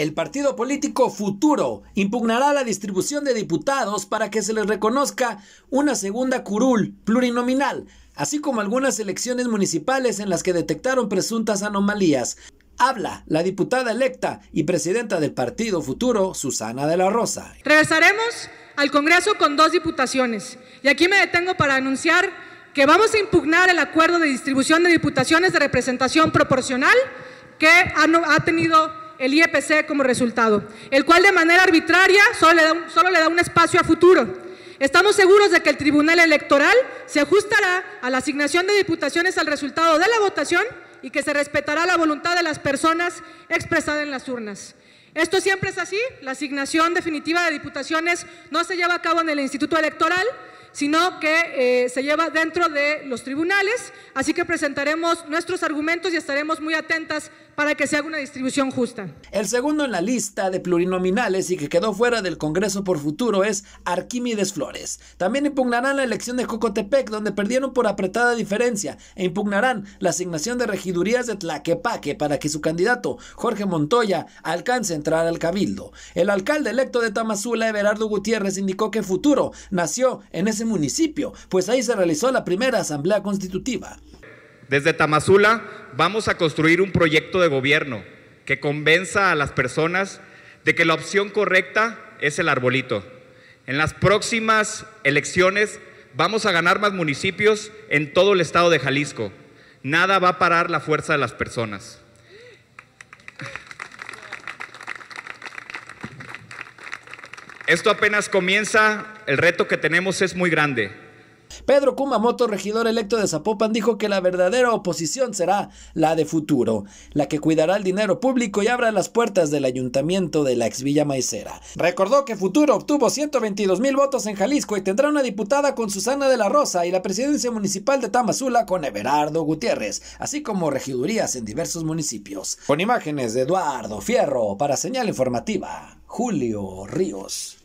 El partido político Futuro impugnará la distribución de diputados para que se les reconozca una segunda curul plurinominal, así como algunas elecciones municipales en las que detectaron presuntas anomalías. Habla la diputada electa y presidenta del partido Futuro, Susana de la Rosa. Regresaremos al Congreso con dos diputaciones y aquí me detengo para anunciar que vamos a impugnar el acuerdo de distribución de diputaciones de representación proporcional que ha, tenido el IEPC como resultado, el cual de manera arbitraria solo le da un, solo le da un espacio a futuro. Estamos seguros de que el Tribunal Electoral se ajustará a la asignación de diputaciones al resultado de la votación y que se respetará la voluntad de las personas expresada en las urnas. Esto siempre es así, la asignación definitiva de diputaciones no se lleva a cabo en el Instituto Electoral, sino que eh, se lleva dentro de los tribunales, así que presentaremos nuestros argumentos y estaremos muy atentas para que se haga una distribución justa. El segundo en la lista de plurinominales y que quedó fuera del Congreso por futuro es Arquímedes Flores. También impugnarán la elección de Cocotepec, donde perdieron por apretada diferencia, e impugnarán la asignación de regidurías de Tlaquepaque para que su candidato, Jorge Montoya, alcance a entrar al cabildo. El alcalde electo de Tamazula, Everardo Gutiérrez, indicó que Futuro nació en ese municipio, pues ahí se realizó la primera asamblea constitutiva. Desde Tamazula vamos a construir un proyecto de gobierno que convenza a las personas de que la opción correcta es el arbolito. En las próximas elecciones vamos a ganar más municipios en todo el estado de Jalisco. Nada va a parar la fuerza de las personas. Esto apenas comienza el reto que tenemos es muy grande. Pedro Kumamoto, regidor electo de Zapopan, dijo que la verdadera oposición será la de futuro, la que cuidará el dinero público y abra las puertas del ayuntamiento de la ex Villa Maicera. Recordó que Futuro obtuvo 122 mil votos en Jalisco y tendrá una diputada con Susana de la Rosa y la presidencia municipal de Tamazula con Everardo Gutiérrez, así como regidurías en diversos municipios. Con imágenes de Eduardo Fierro para Señal Informativa, Julio Ríos.